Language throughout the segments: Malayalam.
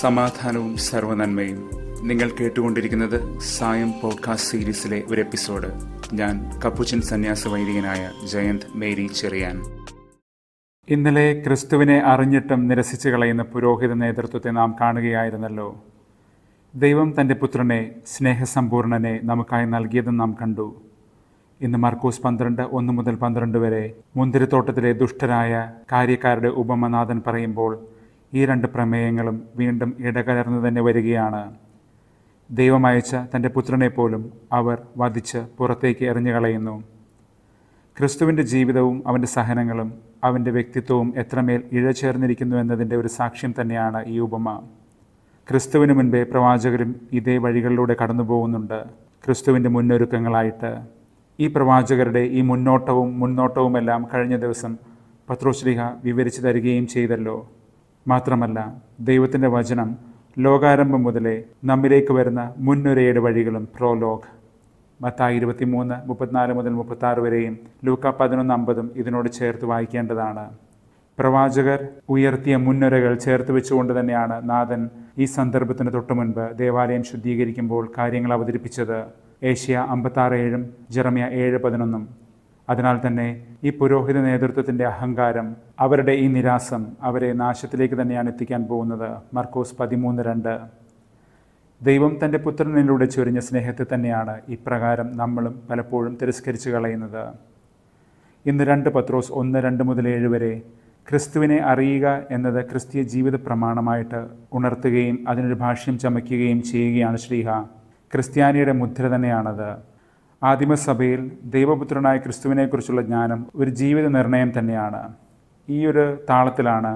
സമാധാനവും സർവനന്മയും നിങ്ങൾ കേട്ടുകൊണ്ടിരിക്കുന്നത് സായം പോഡ്കാസ്റ്റ് സീരീസിലെ ഒരു എപ്പിസോഡ് ഞാൻ കപ്പുച്ചൻ സന്യാസ വൈദികനായ ജയന്ത് മേരി ചെറിയാൻ ഇന്നലെ ക്രിസ്തുവിനെ അറിഞ്ഞിട്ടും നിരസിച്ചു കളയുന്ന പുരോഹിത നേതൃത്വത്തെ നാം കാണുകയായിരുന്നല്ലോ ദൈവം തൻ്റെ പുത്രനെ സ്നേഹസമ്പൂർണനെ നമുക്കായി നൽകിയതും നാം കണ്ടു ഇന്ന് മർക്കൂസ് പന്ത്രണ്ട് ഒന്ന് മുതൽ പന്ത്രണ്ട് വരെ മുന്തിരിത്തോട്ടത്തിലെ ദുഷ്ടരായ കാര്യക്കാരുടെ ഉപമനാഥൻ പറയുമ്പോൾ ഈ രണ്ട് പ്രമേയങ്ങളും വീണ്ടും ഇടകലർന്നു തന്നെ വരികയാണ് ദൈവമയച്ച തൻ്റെ പുത്രനെ പോലും അവർ വധിച്ച് പുറത്തേക്ക് എറിഞ്ഞു കളയുന്നു ക്രിസ്തുവിൻ്റെ ജീവിതവും അവൻ്റെ സഹനങ്ങളും അവൻ്റെ വ്യക്തിത്വവും എത്രമേൽ ചേർന്നിരിക്കുന്നു എന്നതിൻ്റെ ഒരു സാക്ഷ്യം തന്നെയാണ് ഈ ഉപമ ക്രിസ്തുവിന് മുൻപേ പ്രവാചകരും ഇതേ വഴികളിലൂടെ കടന്നു പോകുന്നുണ്ട് ക്രിസ്തുവിൻ്റെ മുന്നൊരുക്കങ്ങളായിട്ട് ഈ പ്രവാചകരുടെ ഈ മുന്നോട്ടവും മുന്നോട്ടവുമെല്ലാം കഴിഞ്ഞ ദിവസം പത്രോശ്രീഹ വിവരിച്ചു തരികയും ചെയ്തല്ലോ മാത്രമല്ല ദൈവത്തിൻ്റെ വചനം ലോകാരംഭം മുതലേ നമ്മിലേക്ക് വരുന്ന മുൻനിരയുടെ വഴികളും പ്രോലോഗ് മത്തായി ഇരുപത്തി മൂന്ന് മുപ്പത്തിനാല് മുതൽ മുപ്പത്താറ് വരെയും ലൂക്ക പതിനൊന്ന് അമ്പതും ഇതിനോട് ചേർത്ത് വായിക്കേണ്ടതാണ് പ്രവാചകർ ഉയർത്തിയ മുന്നൊരകൾ ചേർത്ത് വെച്ചുകൊണ്ട് തന്നെയാണ് നാഥൻ ഈ സന്ദർഭത്തിന് മുൻപ് ദേവാലയം ശുദ്ധീകരിക്കുമ്പോൾ കാര്യങ്ങൾ അവതരിപ്പിച്ചത് ഏഷ്യ അമ്പത്താറ് ഏഴും ജെറമിയ ഏഴ് പതിനൊന്നും അതിനാൽ തന്നെ ഈ പുരോഹിത നേതൃത്വത്തിന്റെ അഹങ്കാരം അവരുടെ ഈ നിരാസം അവരെ നാശത്തിലേക്ക് തന്നെയാണ് എത്തിക്കാൻ പോകുന്നത് മർക്കോസ് പതിമൂന്ന് രണ്ട് ദൈവം തൻ്റെ പുത്രനിലൂടെ ചൊരിഞ്ഞ സ്നേഹത്തെ തന്നെയാണ് ഇപ്രകാരം നമ്മളും പലപ്പോഴും തിരസ്കരിച്ചു കളയുന്നത് ഇന്ന് രണ്ട് പത്രോസ് ഒന്ന് രണ്ട് മുതൽ ഏഴ് വരെ ക്രിസ്തുവിനെ അറിയുക എന്നത് ക്രിസ്തീയ ജീവിത പ്രമാണമായിട്ട് ഉണർത്തുകയും അതിനൊരു ഭാഷ്യം ചമയ്ക്കുകയും ചെയ്യുകയാണ് ശ്രീഹ ക്രിസ്ത്യാനിയുടെ മുദ്ര തന്നെയാണത് ആദിമസഭയിൽ ദൈവപുത്രനായ ക്രിസ്തുവിനെക്കുറിച്ചുള്ള ജ്ഞാനം ഒരു ജീവിത നിർണയം തന്നെയാണ് ഈ ഒരു താളത്തിലാണ്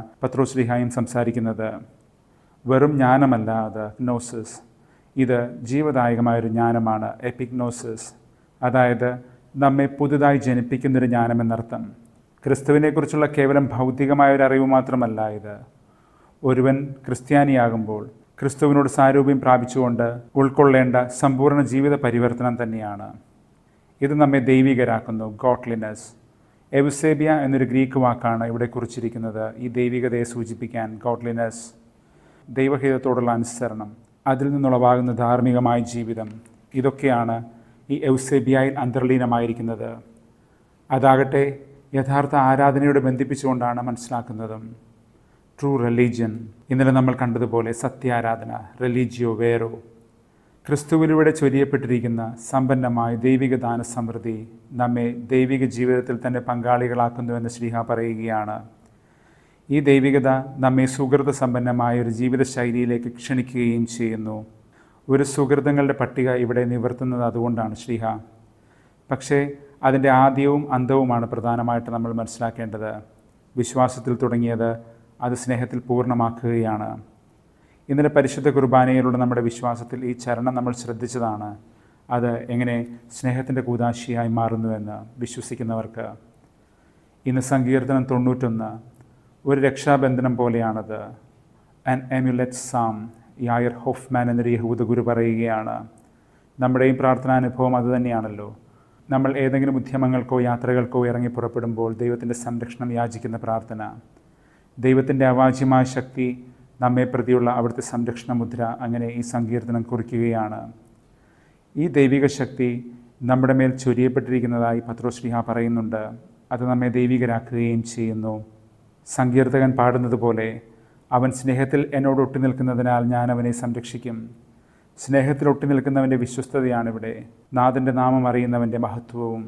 ശ്രീഹായും സംസാരിക്കുന്നത് വെറും ജ്ഞാനമല്ല അത് നോസിസ് ഇത് ജീവദായകമായൊരു ജ്ഞാനമാണ് എപ്പിഗ്നോസിസ് അതായത് നമ്മെ പുതുതായി ജനിപ്പിക്കുന്നൊരു ജ്ഞാനമെന്നർത്ഥം ക്രിസ്തുവിനെക്കുറിച്ചുള്ള കേവലം ഭൗതികമായ ഒരു അറിവ് മാത്രമല്ല ഇത് ഒരുവൻ ക്രിസ്ത്യാനിയാകുമ്പോൾ ക്രിസ്തുവിനോട് സാരൂപ്യം പ്രാപിച്ചുകൊണ്ട് ഉൾക്കൊള്ളേണ്ട സമ്പൂർണ്ണ ജീവിത പരിവർത്തനം തന്നെയാണ് ഇത് നമ്മെ ദൈവികരാക്കുന്നു ഗോഡ്ലിനസ് എവുസേബിയ എന്നൊരു ഗ്രീക്ക് വാക്കാണ് ഇവിടെ കുറിച്ചിരിക്കുന്നത് ഈ ദൈവികതയെ സൂചിപ്പിക്കാൻ ഗോഡ്ലിനസ് ദൈവഹിതത്തോടുള്ള അനുസരണം അതിൽ നിന്നുളവാകുന്ന ധാർമ്മികമായ ജീവിതം ഇതൊക്കെയാണ് ഈ എവുസേബിയയിൽ അന്തർലീനമായിരിക്കുന്നത് അതാകട്ടെ യഥാർത്ഥ ആരാധനയോട് ബന്ധിപ്പിച്ചുകൊണ്ടാണ് മനസ്സിലാക്കുന്നതും ട്രൂ റിലീജിയൻ ഇന്നലെ നമ്മൾ കണ്ടതുപോലെ സത്യാരാധന റിലീജിയോ വേറോ ക്രിസ്തുവിലൂടെ ചൊരിയപ്പെട്ടിരിക്കുന്ന സമ്പന്നമായ ദൈവിക ദാനസമൃദ്ധി നമ്മെ ദൈവിക ജീവിതത്തിൽ തന്നെ പങ്കാളികളാക്കുന്നുവെന്ന് ശ്രീഹ പറയുകയാണ് ഈ ദൈവികത നമ്മെ സുഹൃത സമ്പന്നമായ ഒരു ജീവിതശൈലിയിലേക്ക് ക്ഷണിക്കുകയും ചെയ്യുന്നു ഒരു സുഹൃതങ്ങളുടെ പട്ടിക ഇവിടെ നിവർത്തുന്നത് അതുകൊണ്ടാണ് ശ്രീഹ പക്ഷേ അതിൻ്റെ ആദ്യവും അന്തവുമാണ് പ്രധാനമായിട്ട് നമ്മൾ മനസ്സിലാക്കേണ്ടത് വിശ്വാസത്തിൽ തുടങ്ങിയത് അത് സ്നേഹത്തിൽ പൂർണ്ണമാക്കുകയാണ് ഇന്നലെ പരിശുദ്ധ കുർബാനയിലുള്ള നമ്മുടെ വിശ്വാസത്തിൽ ഈ ചരണം നമ്മൾ ശ്രദ്ധിച്ചതാണ് അത് എങ്ങനെ സ്നേഹത്തിൻ്റെ കൂതാശിയായി മാറുന്നുവെന്ന് വിശ്വസിക്കുന്നവർക്ക് ഇന്ന് സങ്കീർത്തനം തൊണ്ണൂറ്റൊന്ന് ഒരു രക്ഷാബന്ധനം പോലെയാണത് ആൻ എമുലെറ്റ് സാം യായർ ഹോഫ്മാൻ എന്നൊരു യഹൂദ ഗുരു പറയുകയാണ് നമ്മുടെയും പ്രാർത്ഥനാനുഭവം അതുതന്നെയാണല്ലോ നമ്മൾ ഏതെങ്കിലും ഉദ്യമങ്ങൾക്കോ യാത്രകൾക്കോ ഇറങ്ങി പുറപ്പെടുമ്പോൾ ദൈവത്തിൻ്റെ സംരക്ഷണം യാചിക്കുന്ന പ്രാർത്ഥന ദൈവത്തിൻ്റെ അവാച്യമായ ശക്തി നമ്മെ പ്രതിയുള്ള അവിടുത്തെ സംരക്ഷണ മുദ്ര അങ്ങനെ ഈ സങ്കീർത്തനം കുറിക്കുകയാണ് ഈ ദൈവിക ശക്തി നമ്മുടെ മേൽ ചൊരിയപ്പെട്ടിരിക്കുന്നതായി പത്രോശ്രീഹ പറയുന്നുണ്ട് അത് നമ്മെ ദൈവികരാക്കുകയും ചെയ്യുന്നു സങ്കീർത്തകൻ പാടുന്നത് പോലെ അവൻ സ്നേഹത്തിൽ എന്നോട് ഒട്ടി നിൽക്കുന്നതിനാൽ ഞാൻ അവനെ സംരക്ഷിക്കും സ്നേഹത്തിൽ ഒട്ടി നിൽക്കുന്നവൻ്റെ വിശ്വസ്തതയാണിവിടെ നാഥൻ്റെ നാമം അറിയുന്നവൻ്റെ മഹത്വവും